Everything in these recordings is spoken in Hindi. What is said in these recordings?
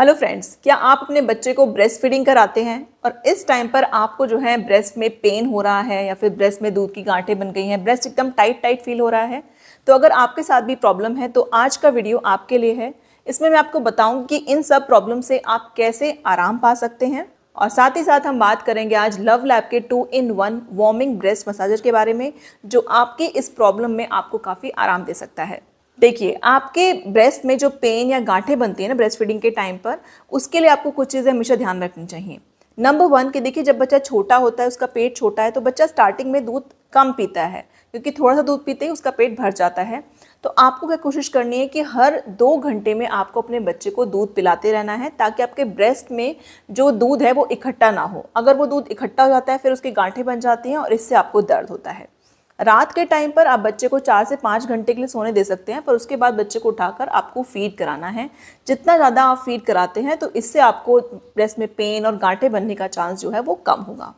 हेलो फ्रेंड्स क्या आप अपने बच्चे को ब्रेस्ट फीडिंग कराते हैं और इस टाइम पर आपको जो है ब्रेस्ट में पेन हो रहा है या फिर ब्रेस्ट में दूध की गांठें बन गई हैं ब्रेस्ट एकदम टाइट टाइट फील हो रहा है तो अगर आपके साथ भी प्रॉब्लम है तो आज का वीडियो आपके लिए है इसमें मैं आपको बताऊँ कि इन सब प्रॉब्लम से आप कैसे आराम पा सकते हैं और साथ ही साथ हम बात करेंगे आज लव लैब के two in one warming breast massager के बारे में जो आपके इस प्रॉब्लम में आपको काफ़ी आराम दे सकता है देखिए आपके ब्रेस्ट में जो पेन या गांठें बनती है ना ब्रेस्ट फीडिंग के टाइम पर उसके लिए आपको कुछ चीज़ें हमेशा ध्यान रखनी चाहिए नंबर वन के देखिए जब बच्चा छोटा होता है उसका पेट छोटा है तो बच्चा स्टार्टिंग में दूध कम पीता है क्योंकि थोड़ा सा दूध पीते ही उसका पेट भर जाता है तो आपको क्या कोशिश करनी है कि हर दो घंटे में आपको अपने बच्चे को दूध पिलाते रहना है ताकि आपके ब्रेस्ट में जो दूध है वो इकट्ठा ना हो अगर वो दूध इकट्ठा हो जाता है फिर उसकी गांठें बन जाती हैं और इससे आपको दर्द होता है रात के टाइम पर आप बच्चे को चार से पाँच घंटे के लिए सोने दे सकते हैं पर उसके बाद बच्चे को उठाकर आपको फीड कराना है जितना ज़्यादा आप फीड कराते हैं तो इससे आपको ब्रेस्ट में पेन और गांठे बनने का चांस जो है वो कम होगा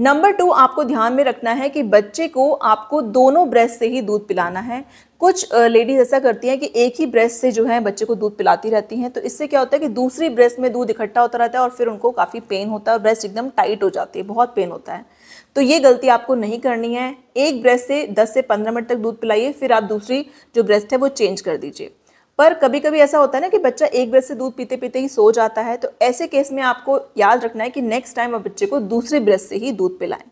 नंबर टू आपको ध्यान में रखना है कि बच्चे को आपको दोनों ब्रेस्ट से ही दूध पिलाना है कुछ लेडीज ऐसा करती हैं कि एक ही ब्रेस्ट से जो है बच्चे को दूध पिलाती रहती हैं तो इससे क्या होता है कि दूसरी ब्रेस्ट में दूध इकट्ठा होता रहता है और फिर उनको काफ़ी पेन होता है और ब्रेस्ट एकदम टाइट हो जाती है बहुत पेन होता है तो ये गलती आपको नहीं करनी है एक ब्रेस्ट से 10 से 15 मिनट तक दूध पिलाइए फिर आप दूसरी जो ब्रेस्ट है वो चेंज कर दीजिए पर कभी कभी ऐसा होता है ना कि बच्चा एक ब्रेस्ट से दूध पीते पीते ही सो जाता है तो ऐसे केस में आपको याद रखना है कि नेक्स्ट टाइम आप बच्चे को दूसरे ब्रेस्ट से ही दूध पिलाएं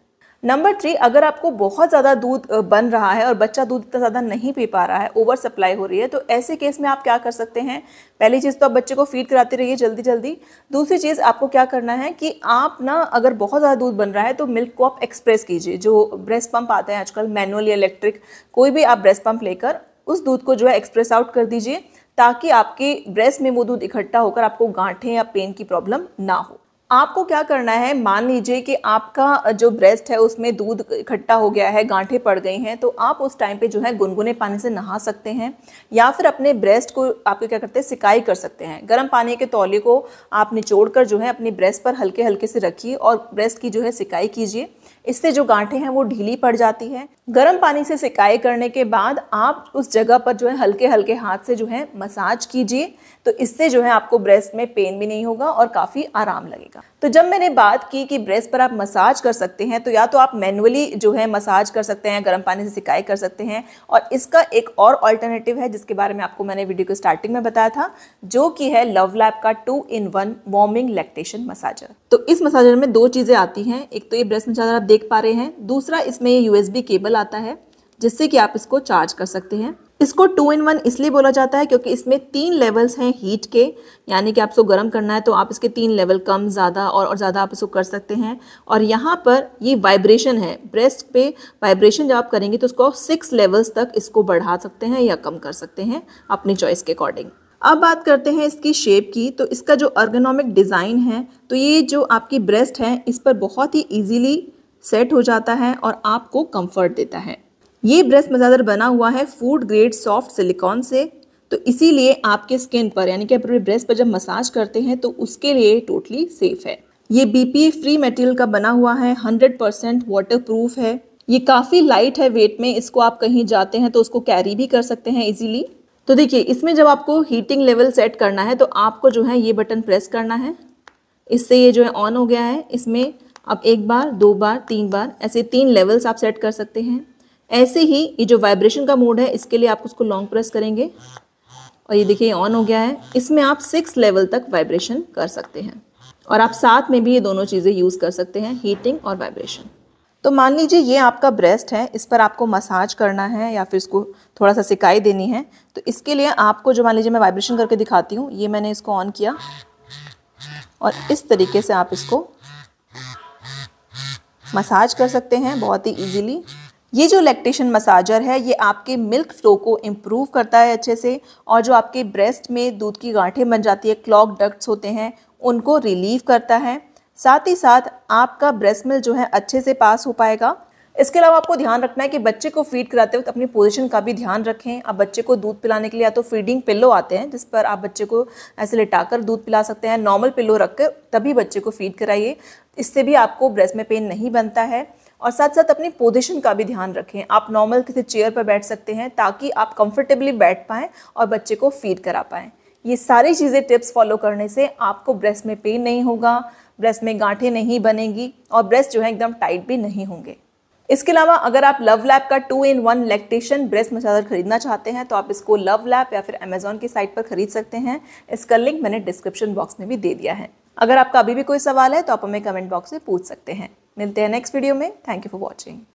नंबर थ्री अगर आपको बहुत ज़्यादा दूध बन रहा है और बच्चा दूध इतना ज़्यादा नहीं पी पा रहा है ओवर सप्लाई हो रही है तो ऐसे केस में आप क्या कर सकते हैं पहली चीज़ तो आप बच्चे को फीड कराते रहिए जल्दी जल्दी दूसरी चीज़ आपको क्या करना है कि आप ना अगर बहुत ज़्यादा दूध बन रहा है तो मिल्क को आप एक्सप्रेस कीजिए जो ब्रेस्ट पंप आते हैं आजकल मैनुअल या इलेक्ट्रिक कोई भी आप ब्रेस्ट पंप लेकर उस दूध को जो है एक्सप्रेस आउट कर दीजिए ताकि आपके ब्रेस्ट में वो दूध इकट्ठा होकर आपको गांठें या पेन की प्रॉब्लम ना हो आपको क्या करना है मान लीजिए कि आपका जो ब्रेस्ट है उसमें दूध इकट्ठा हो गया है गांठे पड़ गई हैं तो आप उस टाइम पे जो है गुनगुने पानी से नहा सकते हैं या फिर अपने ब्रेस्ट को आप क्या करते हैं सिकाई कर सकते हैं गर्म पानी के तौले को आप निचोड़ कर जो है अपनी ब्रेस्ट पर हल्के हल्के से रखिए और ब्रेस्ट की जो है सिकाई कीजिए इससे जो गांठें हैं वो ढीली पड़ जाती है गर्म पानी से सिकाई करने के बाद आप उस जगह पर जो है हल्के हल्के हाथ से जो है मसाज कीजिए तो इससे जो है आपको ब्रेस्ट में पेन भी नहीं होगा और काफ़ी आराम लगेगा तो जब मैंने बात की कि ब्रेस्ट पर आप मसाज कर सकते हैं तो या तो आप मैनुअली जो है मसाज कर सकते हैं गर्म पानी से सिकाई कर सकते हैं और इसका एक और ऑल्टरनेटिव है जिसके बारे में आपको मैंने वीडियो के स्टार्टिंग में बताया था जो कि है लव लैब का two in one warming lactation massager तो इस मसाजर में दो चीज़ें आती हैं एक तो ये ब्रेस्ट मसाजर आप देख पा रहे हैं दूसरा इसमें यूएसबी केबल आता है जिससे कि आप इसको चार्ज कर सकते हैं इसको टू इन वन इसलिए बोला जाता है क्योंकि इसमें तीन लेवल्स हैं हीट के यानी कि आप इसको गर्म करना है तो आप इसके तीन लेवल कम ज़्यादा और और ज़्यादा आप इसको कर सकते हैं और यहाँ पर ये वाइब्रेशन है ब्रेस्ट पे वाइब्रेशन जब आप करेंगे तो उसको सिक्स लेवल्स तक इसको बढ़ा सकते हैं या कम कर सकते हैं अपनी चॉइस के अकॉर्डिंग अब बात करते हैं इसकी शेप की तो इसका जो अर्गोनॉमिक डिज़ाइन है तो ये जो आपकी ब्रेस्ट है इस पर बहुत ही इजीली सेट हो जाता है और आपको कंफर्ट देता है ये ब्रेस मसाजर बना हुआ है फूड ग्रेड सॉफ्ट सिलिकॉन से तो इसीलिए आपके स्किन पर यानी कि अपने ब्रेस्ट पर जब मसाज करते हैं तो उसके लिए टोटली सेफ है ये बीपीए फ्री मटेरियल का बना हुआ है 100% परसेंट वाटर प्रूफ है ये काफ़ी लाइट है वेट में इसको आप कहीं जाते हैं तो उसको कैरी भी कर सकते हैं इजीली तो देखिए इसमें जब आपको हीटिंग लेवल सेट करना है तो आपको जो है ये बटन प्रेस करना है इससे ये जो है ऑन हो गया है इसमें आप एक बार दो बार तीन बार ऐसे तीन लेवल्स आप सेट कर सकते हैं ऐसे ही ये जो वाइब्रेशन का मोड है इसके लिए आप उसको लॉन्ग प्रेस करेंगे और ये देखिए ऑन हो गया है इसमें आप सिक्स लेवल तक वाइब्रेशन कर सकते हैं और आप साथ में भी ये दोनों चीज़ें यूज़ कर सकते हैं हीटिंग और वाइब्रेशन तो मान लीजिए ये आपका ब्रेस्ट है इस पर आपको मसाज करना है या फिर इसको थोड़ा सा सिकाई देनी है तो इसके लिए आपको जो मान लीजिए मैं वाइब्रेशन करके दिखाती हूँ ये मैंने इसको ऑन किया और इस तरीके से आप इसको मसाज कर सकते हैं बहुत ही इजीली ये जो लैक्टेशन मसाजर है ये आपके मिल्क फ्लो को इम्प्रूव करता है अच्छे से और जो आपके ब्रेस्ट में दूध की गांठें बन जाती है क्लॉक डक्ट्स होते हैं उनको रिलीव करता है साथ ही साथ आपका ब्रेस्ट मिल्क जो है अच्छे से पास हो पाएगा इसके अलावा आपको ध्यान रखना है कि बच्चे को फीड कराते वक्त अपनी पोजीशन का भी ध्यान रखें आप बच्चे को दूध पिलाने के लिए या तो फीडिंग पिल्लो आते हैं जिस पर आप बच्चे को ऐसे लिटाकर दूध पिला सकते हैं नॉर्मल पिल्लो रखकर तभी बच्चे को फीड कराइए इससे भी आपको ब्रेस्ट में पेन नहीं बनता है और साथ साथ अपनी पोजीशन का भी ध्यान रखें आप नॉर्मल किसी चेयर पर बैठ सकते हैं ताकि आप कंफर्टेबली बैठ पाएँ और बच्चे को फीड करा पाएँ ये सारी चीज़ें टिप्स फॉलो करने से आपको ब्रेस्ट में पेन नहीं होगा ब्रेस्ट में गांठें नहीं बनेगी और ब्रेस्ट जो है एकदम टाइट भी नहीं होंगे इसके अलावा अगर आप लव लैब का two in one lactation breast massager खरीदना चाहते हैं तो आप इसको लव लैब या फिर अमेजोन की साइट पर खरीद सकते हैं इसका लिंक मैंने डिस्क्रिप्शन बॉक्स में भी दे दिया है अगर आपका अभी भी कोई सवाल है तो आप हमें कमेंट बॉक्स में पूछ सकते हैं मिलते हैं नेक्स्ट वीडियो में थैंक यू फॉर वॉचिंग